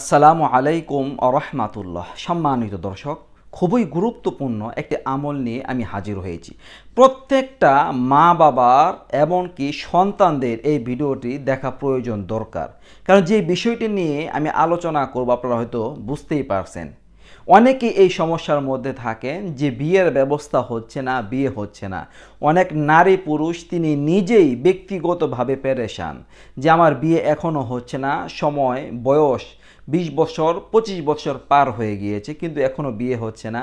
আসসালামু আলাইকুম আরহামাতুল্লাহ সম্মানিত দর্শক খুবই গুরুত্বপূর্ণ একটি আমল নিয়ে আমি হাজির হয়েছি প্রত্যেকটা মা বাবার এমনকি সন্তানদের এই ভিডিওটি দেখা প্রয়োজন দরকার কারণ যে বিষয়টি নিয়ে আমি আলোচনা করব আপনারা হয়তো বুঝতেই পারছেন অনেকে এই সমস্যার মধ্যে থাকেন যে বিয়ের ব্যবস্থা হচ্ছে না বিয়ে হচ্ছে না অনেক নারী পুরুষ তিনি নিজেই ব্যক্তিগতভাবে পেরেশান যে আমার বিয়ে এখনও হচ্ছে না সময় বয়স বিশ বছর পঁচিশ বছর পার হয়ে গিয়েছে কিন্তু এখনও বিয়ে হচ্ছে না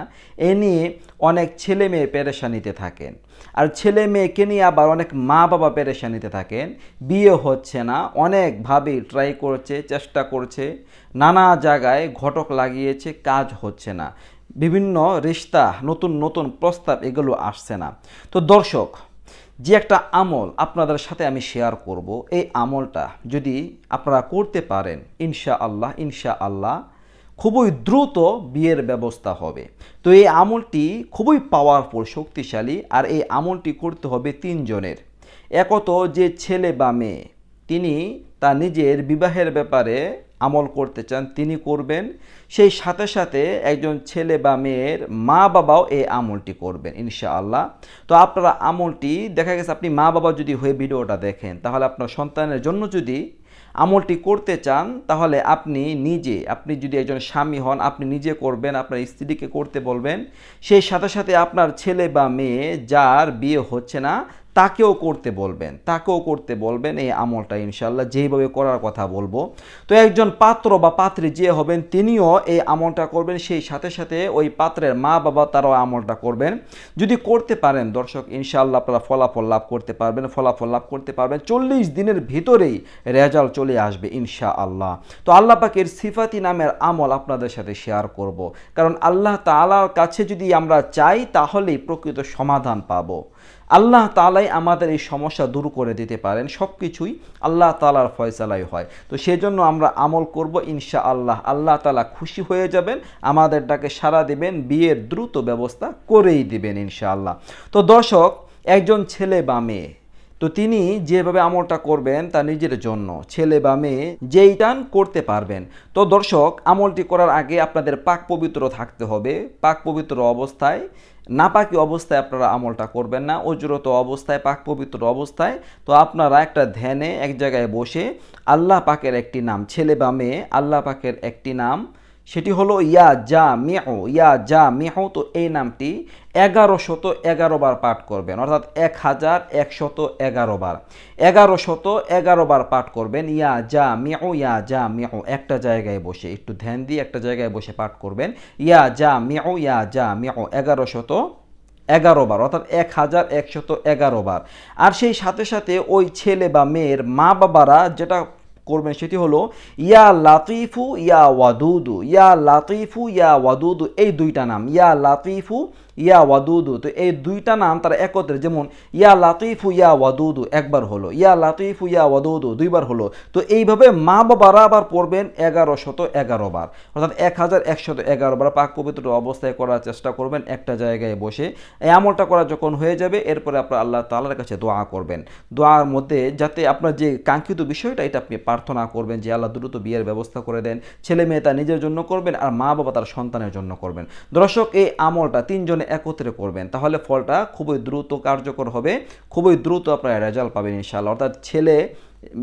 এ নিয়ে অনেক ছেলে মেয়ে পেরেশানিতে থাকেন আর ছেলে মেয়েকে নিয়ে আবার অনেক মা বাবা পেরেশানিতে থাকেন বিয়ে হচ্ছে না অনেকভাবেই ট্রাই করছে চেষ্টা করছে নানা জায়গায় ঘটক লাগিয়েছে কাজ হচ্ছে না বিভিন্ন রিস্তা নতুন নতুন প্রস্তাব এগুলো আসছে না তো দর্শক যে একটা আমল আপনাদের সাথে আমি শেয়ার করব এই আমলটা যদি আপনারা করতে পারেন ইনশা আল্লাহ ইনশা আল্লাহ খুবই দ্রুত বিয়ের ব্যবস্থা হবে তো এই আমলটি খুবই পাওয়ারফুল শক্তিশালী আর এই আমলটি করতে হবে তিনজনের একত যে ছেলে বা মেয়ে তিনি তা নিজের বিবাহের ব্যাপারে আমল করতে চান তিনি করবেন সেই সাথে সাথে একজন ছেলে বা মেয়ের মা বাবাও এই আমলটি করবেন ইনশাআল্লাহ তো আপনারা আমলটি দেখা গেছে আপনি মা বাবা যদি হয়ে ভিডিওটা দেখেন তাহলে আপনার সন্তানের জন্য যদি আমলটি করতে চান তাহলে আপনি নিজে আপনি যদি একজন স্বামী হন আপনি নিজে করবেন আপনার স্ত্রীকে করতে বলবেন সেই সাথে সাথে আপনার ছেলে বা মেয়ে যার বিয়ে হচ্ছে না তাকেও করতে বলবেন তাকেও করতে বলবেন এই আমলটা ইনশাল্লাহ যেইভাবে করার কথা বলবো তো একজন পাত্র বা পাত্রী যে হবেন তিনিও এই আমলটা করবেন সেই সাথে সাথে ওই পাত্রের মা বাবা তারাও আমলটা করবেন যদি করতে পারেন দর্শক ইনশাল্লাহ আপনারা ফলাফল লাভ করতে পারবেন ফলাফল লাভ করতে পারবেন চল্লিশ দিনের ভিতরেই রেজাল্ট চলে আসবে ইনশা আল্লাহ তো আল্লাহ পাকের সিফাতি নামের আমল আপনাদের সাথে শেয়ার করব। কারণ আল্লাহ তালার কাছে যদি আমরা চাই তাহলেই প্রকৃত সমাধান পাবো আল্লাহ তালাই আমাদের এই সমস্যা দূর করে দিতে পারেন সব কিছুই আল্লাহ তালার ফয়সালাই হয় তো সেজন্য আমরা আমল করব ইনশা আল্লাহ আল্লাহ তালা খুশি হয়ে যাবেন আমাদেরটাকে সারা দিবেন বিয়ের দ্রুত ব্যবস্থা করেই দিবেন ইনশা আল্লাহ তো দর্শক একজন ছেলে বা মেয়ে তো তিনি যেভাবে আমলটা করবেন তা নিজের জন্য ছেলে বা মেয়ে যেই টান করতে পারবেন তো দর্শক আমলটি করার আগে আপনাদের পাক পবিত্র থাকতে হবে পাক পবিত্র অবস্থায় নাপাকি অবস্থায় আপনারা আমলটা করবেন না অজুরত অবস্থায় পাক পবিত্র অবস্থায় তো আপনারা একটা ধ্যানে এক জায়গায় বসে আল্লাহ পাকের একটি নাম ছেলে বা মেয়ে আল্লাহ পাকের একটি নাম সেটি হলো ইয়া যা মেহ ইয়া যা মেহ তো এই নামটি এগারো শত এগারো বার পাঠ করবেন অর্থাৎ এক হাজার একশত এগারো বার এগারো শত এগারো বার পাঠ করবেন ইয়া যা মেহ ইয়া যা মেহ একটা জায়গায় বসে একটু ধ্যান দিয়ে একটা জায়গায় বসে পাঠ করবেন ইয়া যা মেহ ইয়া যা মেহ এগারো শত এগারো বার অর্থাৎ এক হাজার একশত এগারো বার আর সেই সাথে সাথে ওই ছেলে বা মেয়ের মা বাবারা যেটা করবেন সেটি হলো ইয়া লাতিফু ইয়া ওয়াদুদু ইয়া লাতিফু ইয়া ওয়াদুদু এই দুইটা নাম ইয়া লাতিফু ইয়া ওয়াদুদু তো এই দুইটা নাম তারা একত্রে যেমন ইয়া লাতিফু ইয়া ওয়াদুদু একবার হলো ইয়া লাতিফু ইয়া ওয়াদুদু দুইবার হলো তো এইভাবে মা বাবারা আবার পড়বেন এগারো শত এগারো বার অর্থাৎ এক হাজার একশত এগারো বার পাক পবিত্র অবস্থায় করার চেষ্টা করবেন একটা জায়গায় বসে এই আমলটা করা যখন হয়ে যাবে এরপরে আপনার আল্লাহ তালার কাছে দোয়া করবেন দোয়ার মধ্যে যাতে আপনার যে কাঙ্ক্ষিত বিষয়টা এটা আপনি প্রার্থনা করবেন যে আল্লাহ দ্রুত বিয়ের ব্যবস্থা করে দেন ছেলে মেয়ে তা নিজের জন্য করবেন আর মা বাবা তার সন্তানের জন্য করবেন দর্শক এই আমলটা তিনজনে একত্রে করবেন তাহলে ফলটা খুবই দ্রুত কার্যকর হবে খুবই দ্রুত আপনারা রেজাল্ট পাবেন ইনশাল্লাহ অর্থাৎ ছেলে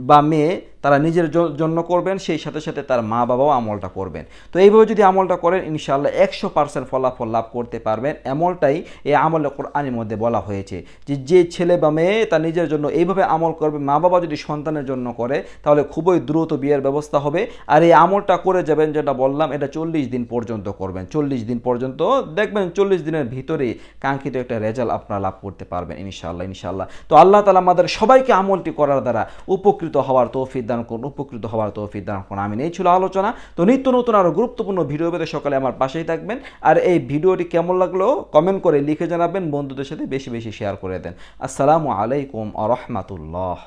বা মেয়ে তারা নিজের জন্য করবেন সেই সাথে সাথে তার মা বাবাও আমলটা করবেন তো এইভাবে যদি আমলটা করেন ইনশাআল্লাহ একশো পার্সেন্ট ফলাফল লাভ করতে পারবেন এমনটাই এই আমল কোরআনের মধ্যে বলা হয়েছে যে যে ছেলে বা মেয়ে তার নিজের জন্য এইভাবে আমল করবে মা বাবা যদি সন্তানের জন্য করে তাহলে খুবই দ্রুত বিয়ের ব্যবস্থা হবে আর এই আমলটা করে যাবেন যেটা বললাম এটা চল্লিশ দিন পর্যন্ত করবেন চল্লিশ দিন পর্যন্ত দেখবেন চল্লিশ দিনের ভিতরে কাঙ্ক্ষিত একটা রেজাল্ট আপনারা লাভ করতে পারবেন ইনশাআল্লাহ ইনশাআল্লাহ তো আল্লাহ তালা আমাদের সবাইকে আমলটি করার দ্বারা উপ উপকৃত হওয়ার তৌফিক দান করুন উপকৃত হওয়ার তৌফিক দান করুন আমি এই ছিল আলোচনা তো নিত্য নতুন আরও গুরুত্বপূর্ণ ভিডিও পেতে সকালে আমার পাশেই থাকবেন আর এই ভিডিওটি কেমন লাগলো কমেন্ট করে লিখে জানাবেন বন্ধুদের সাথে বেশি বেশি শেয়ার করে দেন আসসালামু আলাইকুম আ রহমাতুল্লাহ